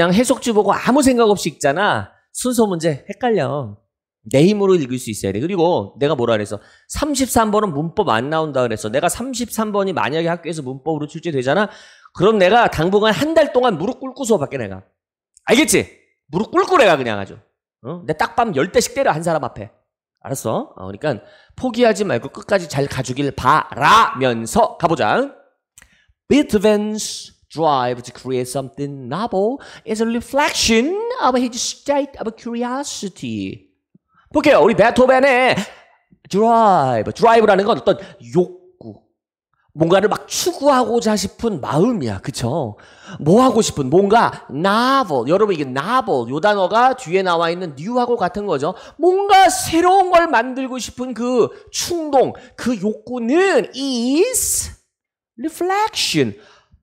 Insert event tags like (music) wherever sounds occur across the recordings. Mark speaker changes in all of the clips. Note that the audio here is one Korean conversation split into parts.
Speaker 1: 그냥 해석주 보고 아무 생각 없이 읽잖아. 순서 문제 헷갈려. 내 힘으로 읽을 수 있어야 돼. 그리고 내가 뭐라 그랬어? 33번은 문법 안 나온다 그랬어. 내가 33번이 만약에 학교에서 문법으로 출제되잖아. 그럼 내가 당분간 한 달 동안 무릎 꿇고 수업할게 내가. 알겠지? 무릎 꿇고 내가 그냥 아주. 어? 내 딱밤 10대씩 때려 한 사람 앞에. 알았어? 어, 그러니까 포기하지 말고 끝까지 잘 가주길 바라면서 가보자. Bitven's strive to create something novel is a reflection of his state of curiosity. 볼게요. 우리 베토벤의 drive, drive라는 건 어떤 욕구, 뭔가를 막 추구하고자 싶은 마음이야. 그쵸? 뭐 하고 싶은, 뭔가 novel. 여러분 이게 novel, 요 단어가 뒤에 나와 있는 new하고 같은 거죠. 뭔가 새로운 걸 만들고 싶은 그 충동, 그 욕구는 is reflection.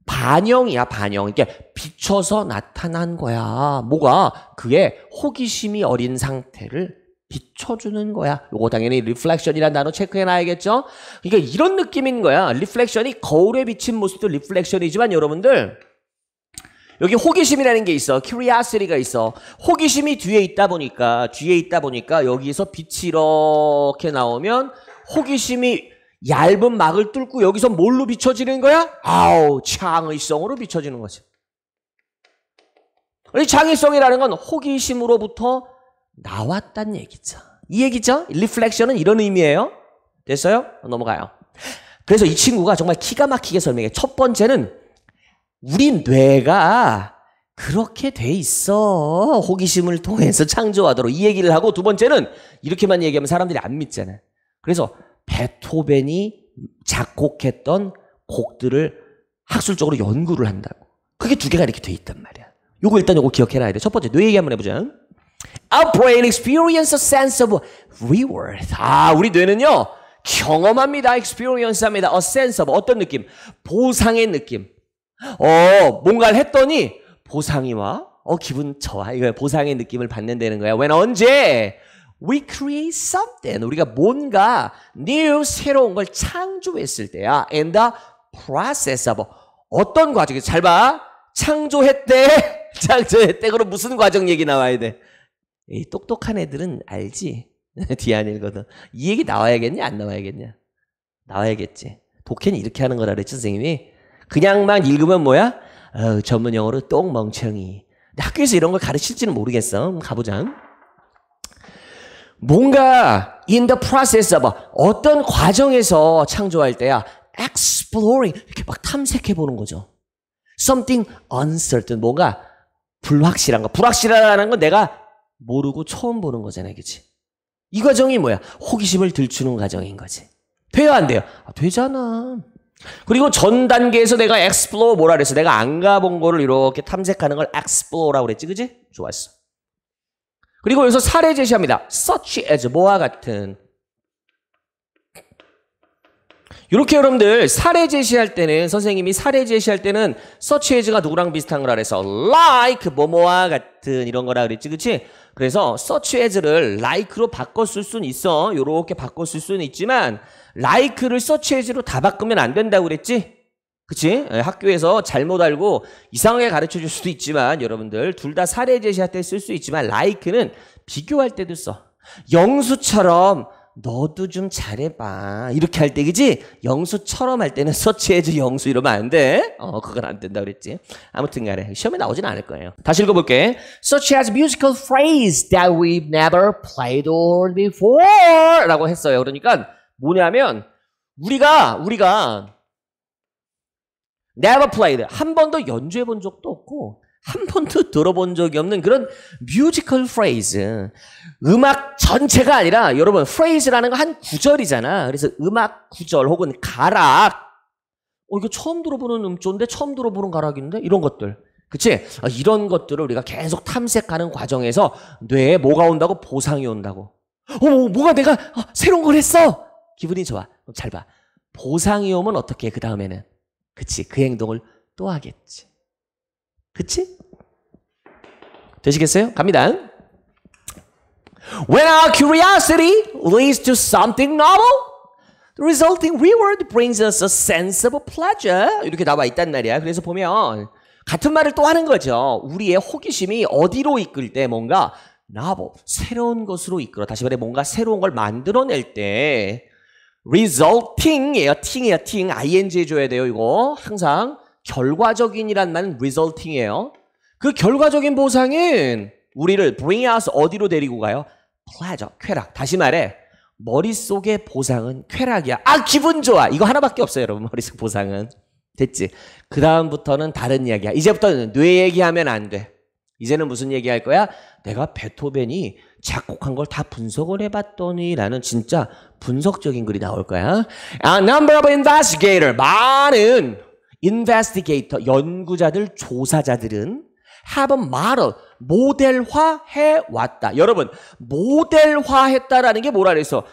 Speaker 1: 반영이야, 반영. 이게 비춰서 나타난 거야. 뭐가? 그게 호기심이 어린 상태를 비춰주는 거야. 요거 당연히 리플렉션이란 단어 체크해놔야겠죠? 그러니까 이런 느낌인 거야. 리플렉션이 거울에 비친 모습도 리플렉션이지만 여러분들 여기 호기심이라는 게 있어. curiosity가 있어. 호기심이 뒤에 있다 보니까 뒤에 있다 보니까 여기서 빛이 이렇게 나오면 호기심이 얇은 막을 뚫고 여기서 뭘로 비춰지는 거야? 아우, 창의성으로 비춰지는 거지. 이 창의성이라는 건 호기심으로부터 나왔단 얘기죠. 이 얘기죠? 리플렉션은 이런 의미예요. 됐어요? 넘어가요. 그래서 이 친구가 정말 기가 막히게 설명해. 첫 번째는 우리 뇌가 그렇게 돼 있어. 호기심을 통해서 창조하도록 이 얘기를 하고 두 번째는 이렇게만 얘기하면 사람들이 안 믿잖아. 요 그래서 베토벤이 작곡했던 곡들을 학술적으로 연구를 한다고. 그게 두 개가 이렇게 돼 있단 말이야. 요거 일단 요거 기억해놔야 돼. 첫 번째 뇌 얘기 한번 해보자. Our brain experience a sense of reward. 아, 우리 뇌는요 경험합니다, experience합니다. A sense of 어떤 느낌? 보상의 느낌. 어, 뭔가를 했더니 보상이와 어 기분 좋아. 이거 보상의 느낌을 받는다는 거야. 웬 언제? we create something. 우리가 뭔가 new 새로운 걸 창조했을 때야. And the process of 어떤 과정이 잘 봐. 창조했대. (laughs) 창조했대. 그럼 무슨 과정 얘기 나와야 돼? 이 똑똑한 애들은 알지. 뒤에 안 읽거든. 이 얘기 나와야겠냐? 안 나와야겠냐? 나와야겠지. 독해는 이렇게 하는 거라 그랬지, 선생님이. 그냥만 읽으면 뭐야? 어, 전문 용어로 똥멍청이. 학교에서 이런 걸 가르칠지는 모르겠어. 음, 가보자. 음. 뭔가 in the process of 어떤 과정에서 창조할 때야 exploring 이렇게 막 탐색해 보는 거죠. something uncertain 뭔가 불확실한 거. 불확실하다는 건 내가 모르고 처음 보는 거잖아요. 그치? 이 과정이 뭐야? 호기심을 들추는 과정인 거지. 돼요안 돼요? 아, 되잖아. 그리고 전 단계에서 내가 explore 뭐라 그랬어? 내가 안 가본 거를 이렇게 탐색하는 걸 explore라고 그랬지, 그지? 좋았어. 그리고 여기서 사례 제시합니다. such as 뭐와 같은 이렇게 여러분들 사례 제시할 때는 선생님이 사례 제시할 때는 such as가 누구랑 비슷한 거라 그래서 like 뭐뭐와 같은 이런 거라 그랬지 그치? 그래서 such as를 like로 바꿨을순 있어 요렇게 바꿨을순 있지만 like를 such as로 다 바꾸면 안 된다고 그랬지? 그치? 예, 학교에서 잘못 알고 이상하게 가르쳐 줄 수도 있지만 여러분들 둘 다 사례 제시할 때 쓸 수 있지만 like는 비교할 때도 써. 영수처럼 너도 좀 잘해봐. 이렇게 할 때, 그지? 영수처럼 할 때는 서치해지 영수 이러면 안 돼. 어, 그건 안 된다 그랬지. 아무튼 간에 시험에 나오진 않을 거예요. 다시 읽어볼게. Such as musical phrase that we've never played on before. 라고 했어요. 그러니까 뭐냐면, 우리가, 우리가 Never played. 한 번도 연주해 본 적도 없고 한 번도 (laughs) 들어본 적이 없는 그런 뮤지컬 프레이즈. 음악 전체가 아니라 여러분 프레이즈라는 거 한 구절이잖아. 그래서 음악 구절 혹은 가락. 어 이거 처음 들어보는 음조인데 처음 들어보는 가락인데 이런 것들. 그치? 아, 이런 것들을 우리가 계속 탐색하는 과정에서 뇌에 뭐가 온다고 보상이 온다고. 어, 뭐가 내가 아, 새로운 걸 했어! 기분이 좋아. 잘 봐. 보상이 오면 어떻게 해, 그 다음에는? 그치 그 행동을 또 하겠지 그치? 되시겠어요? 갑니다 When our curiosity leads to something novel The resulting reward brings us a sense of pleasure. 이렇게 나와 있단 말이야. 그래서 보면 같은 말을 또 하는 거죠. 우리의 호기심이 어디로 이끌 때 뭔가 나보 새로운 것으로 이끌어. 다시 말해 뭔가 새로운 걸 만들어낼 때 resulting이에요. ting이에요. ting. ing 해줘야 돼요. 이거 항상 결과적인이란 말은 resulting이에요. 그 결과적인 보상은 우리를 bring us 어디로 데리고 가요? pleasure, 쾌락. 다시 말해 머릿속의 보상은 쾌락이야. 아 기분 좋아. 이거 하나밖에 없어요. 여러분 머릿속 보상은. 됐지? 그 다음부터는 다른 이야기야. 이제부터는 뇌 얘기하면 안 돼. 이제는 무슨 얘기할 거야? 내가 베토벤이 작곡한 걸 다 분석을 해봤더니라는 진짜 분석적인 글이 나올 거야. A number of investigator 많은 investigator 연구자들 조사자들은 have a model 모델화해 왔다. 여러분 모델화했다라는 게 뭐라 그랬어?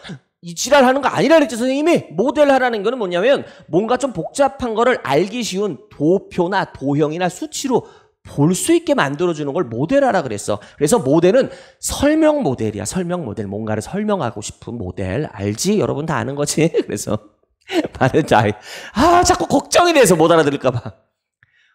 Speaker 1: 이 지랄하는 거 아니라 그랬지 선생님이 모델하라는 거는 뭐냐면 뭔가 좀 복잡한 거를 알기 쉬운 도표나 도형이나 수치로 볼수 있게 만들어주는 걸 모델하라 그랬어. 그래서 모델은 설명 모델이야. 설명 모델. 뭔가를 설명하고 싶은 모델. 알지? 여러분 다 아는 거지? (laughs) 그래서. 많은 자, 아, 자꾸 걱정이 돼서 못 알아들을까봐.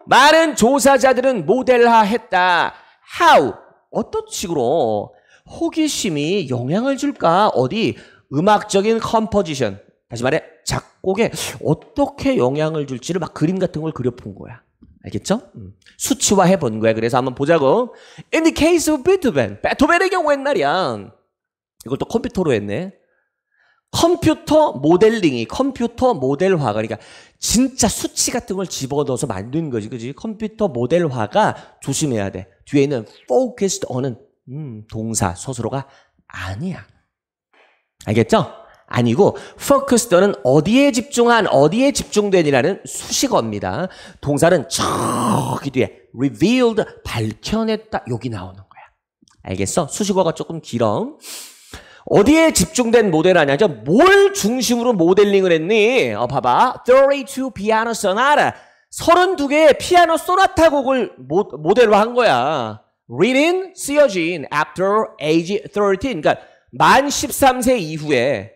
Speaker 1: 많은 조사자들은 모델화 했다. How? 어떤 식으로? 호기심이 영향을 줄까? 어디? 음악적인 컴포지션. 다시 말해, 작곡에 어떻게 영향을 줄지를 막 그림 같은 걸 그려본 거야. 알겠죠? 음. 수치화해 본 거야. 그래서 한번 보자고. In the case of Beethoven. 베토벤의 경우옛날이야 이걸 또 컴퓨터로 했네. 컴퓨터 모델링이 컴퓨터 모델화가 그러니까 진짜 수치 같은 걸 집어넣어서 만든 거지. 그지? 컴퓨터 모델화가 조심해야 돼. 뒤에는 있 focused on은 음, 동사 스스로가 아니야. 알겠죠? 아니고 focused는 어디에 집중한 어디에 집중된이라는 수식어입니다. 동사는 저기 뒤에 revealed 밝혀냈다 여기 나오는 거야. 알겠어? 수식어가 조금 길어. 어디에 집중된 모델 아니야? 뭘 중심으로 모델링을 했니? 어, 봐봐. 32 피아노 소나타. 32개의 피아노 소나타 곡을 모, 모델로 한 거야. Written, 쓰여진, after age 13. 그러니까 만 13세 이후에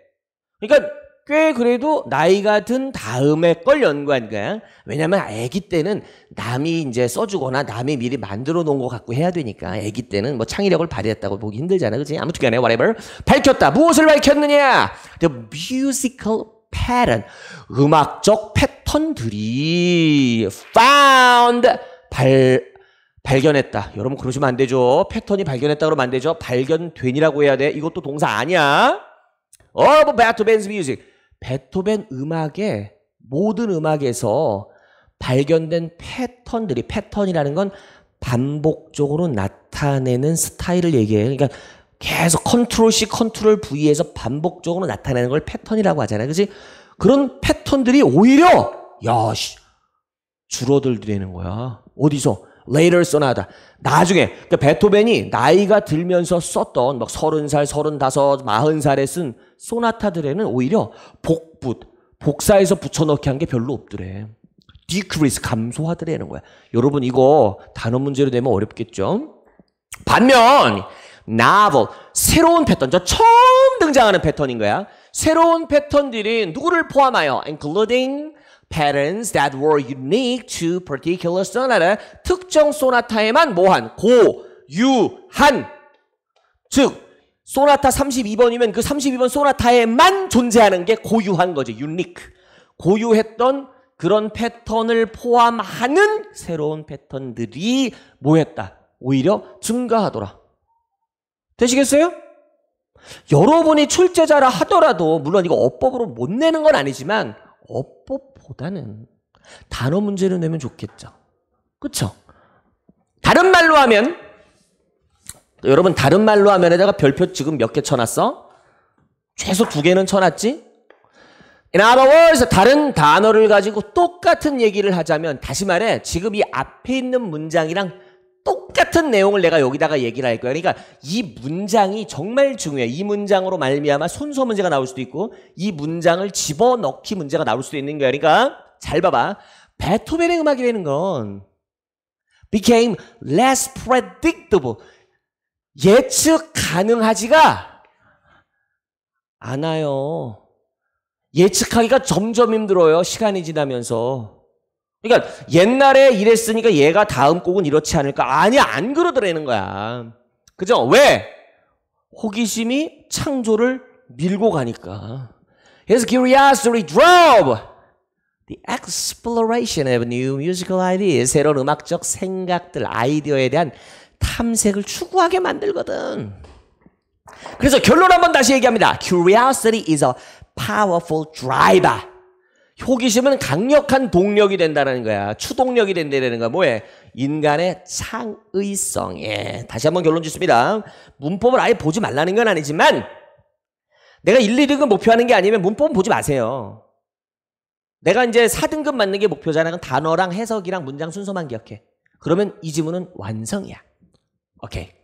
Speaker 1: 그러니까 꽤 그래도 나이가 든 다음에 걸 연구한 거야. 왜냐면 아기 때는 남이 이제 써주거나 남이 미리 만들어 놓은 거 갖고 해야 되니까 아기 때는 뭐 창의력을 발휘했다고 보기 힘들잖아, 그지 아무튼간에 whatever 밝혔다. 무엇을 밝혔느냐? The musical pattern 음악적 패턴들이 found 발 발견했다. 여러분 그러시면 안 되죠. 패턴이 발견했다 그러면 안 되죠. 발견된이라고 해야 돼. 이것도 동사 아니야. of Beethoven's music. 베토벤 음악의 모든 음악에서 발견된 패턴들이 패턴이라는 건 반복적으로 나타내는 스타일을 얘기해요. 그러니까 계속 컨트롤 C 컨트롤 V에서 반복적으로 나타내는 걸 패턴이라고 하잖아요. 그지 그런 패턴들이 오히려 야 씨, 줄어들되는 게 거야. 어디서 later sonata. 나중에 그러니까 베토벤이 나이가 들면서 썼던 막 서른 살, 서른다섯, 마흔 살에 쓴 소나타들에는 오히려 복붙, 복사해서 붙여넣기 한 게 별로 없더래. decrease 감소하더래는 거야. 여러분 이거 단어 문제로 되면 어렵겠죠? 반면 novel 새로운 패턴 저 처음 등장하는 패턴인 거야. 새로운 패턴들이 누구를 포함하여 including patterns that were unique to particular sona타는 특정 소나타에만 뭐한 고유한 즉 소나타 32번이면 그 32번 소나타에만 존재하는 게 고유한 거죠. unique. 고유했던 그런 패턴을 포함하는 새로운 패턴들이 뭐였다? 오히려 증가하더라. 되시겠어요? 여러분이 출제자라 하더라도 물론 이거 어법으로 못 내는 건 아니지만 어법보다는 단어 문제를 내면 좋겠죠. 그쵸 다른 말로 하면 여러분 다른 말로 하면에다가 별표 지금 몇 개 쳐놨어? 최소 두 개는 쳐놨지? In other words, 다른 단어를 가지고 똑같은 얘기를 하자면 다시 말해 지금 이 앞에 있는 문장이랑 똑같은 내용을 내가 여기다가 얘기를 할 거야. 그러니까 이 문장이 정말 중요해. 이 문장으로 말미암아 손소 문제가 나올 수도 있고 이 문장을 집어넣기 문제가 나올 수도 있는 거야. 그러니까 잘 봐봐. 베토벤의 음악이라는 건 became less predictable. 예측 가능하지가 않아요. 예측하기가 점점 힘들어요. 시간이 지나면서. 그러니까 옛날에 이랬으니까 얘가 다음 곡은 이렇지 않을까? 아니, 안 그러더라는 거야. 그죠? 왜? 호기심이 창조를 밀고 가니까. His curiosity drove the exploration of new musical ideas. 새로운 음악적 생각들, 아이디어에 대한 탐색을 추구하게 만들거든. 그래서 결론 한번 다시 얘기합니다. Curiosity is a powerful driver. 호기심은 강력한 동력이 된다는 거야. 추동력이 된다는 거야. 뭐에? 인간의 창의성. 에 다시 한번 결론 짓습니다. 문법을 아예 보지 말라는 건 아니지만 내가 1, 2등급 목표하는 게 아니면 문법은 보지 마세요. 내가 이제 4등급 맞는 게 목표잖아. 그럼 단어랑 해석이랑 문장 순서만 기억해. 그러면 이 지문은 완성이야. 오케이.